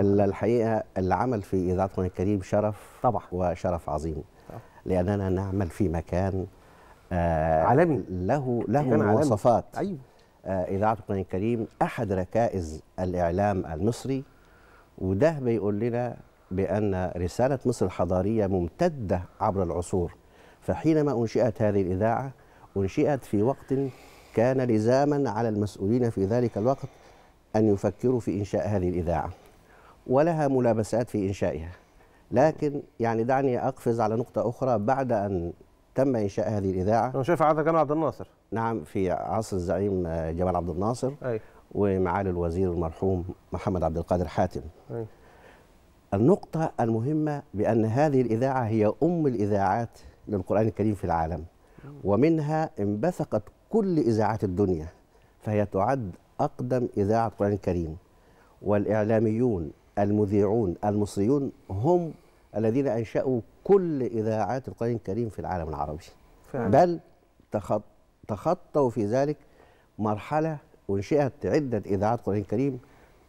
الحقيقه العمل في اذاعه القران الكريم شرف طبعا وشرف عظيم لاننا نعمل في مكان آه عالمي له له مواصفات ايوه آه اذاعه القران الكريم احد ركائز الاعلام المصري وده بيقول لنا بان رساله مصر الحضاريه ممتده عبر العصور فحينما انشئت هذه الاذاعه انشئت في وقت كان لزاما على المسؤولين في ذلك الوقت ان يفكروا في انشاء هذه الاذاعه ولها ملابسات في إنشائها لكن يعني دعني أقفز على نقطة أخرى بعد أن تم إنشاء هذه الإذاعة أنا شايف عادة جمال عبد الناصر نعم في عصر الزعيم آه، جمال عبد الناصر أي. ومعالي الوزير المرحوم محمد عبد القادر حاتم أي. النقطة المهمة بأن هذه الإذاعة هي أم الإذاعات للقرآن الكريم في العالم ومنها انبثقت كل إذاعات الدنيا فهي تعد أقدم إذاعة قرآن كريم والإعلاميون المذيعون المصريون هم الذين أنشأوا كل إذاعات القرآن الكريم في العالم العربي فعلا. بل تخطوا في ذلك مرحلة أنشئت عدة إذاعات قرآن كريم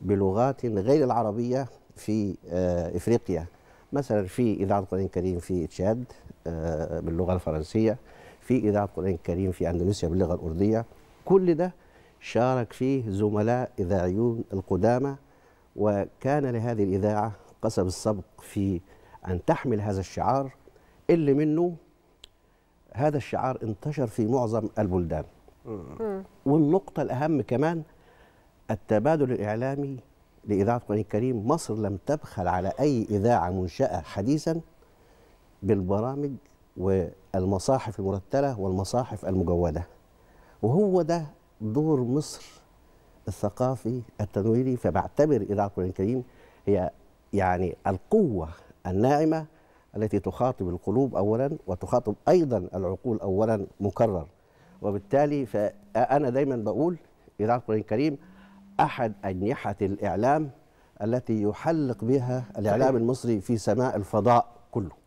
بلغات غير العربية في آه، إفريقيا مثلا في إذاعة قرآن كريم في تشاد آه، باللغة الفرنسية في إذاعة قرآن كريم في أندونيسيا باللغة الأردية كل ده شارك فيه زملاء إذاعيون القدامى وكان لهذه الإذاعة قسم السبق في أن تحمل هذا الشعار اللي منه هذا الشعار انتشر في معظم البلدان والنقطة الأهم كمان التبادل الإعلامي لإذاعة القرآن الكريم مصر لم تبخل على أي إذاعة منشأة حديثا بالبرامج والمصاحف المرتلة والمصاحف المجودة وهو ده دور مصر الثقافي التنويري فبعتبر إذاعة القرآن الكريم هي يعني القوة الناعمة التي تخاطب القلوب أولا وتخاطب أيضا العقول أولا مكرر وبالتالي فأنا دايما بقول إذاعة القرآن الكريم أحد أجنحة الإعلام التي يحلق بها الإعلام المصري في سماء الفضاء كله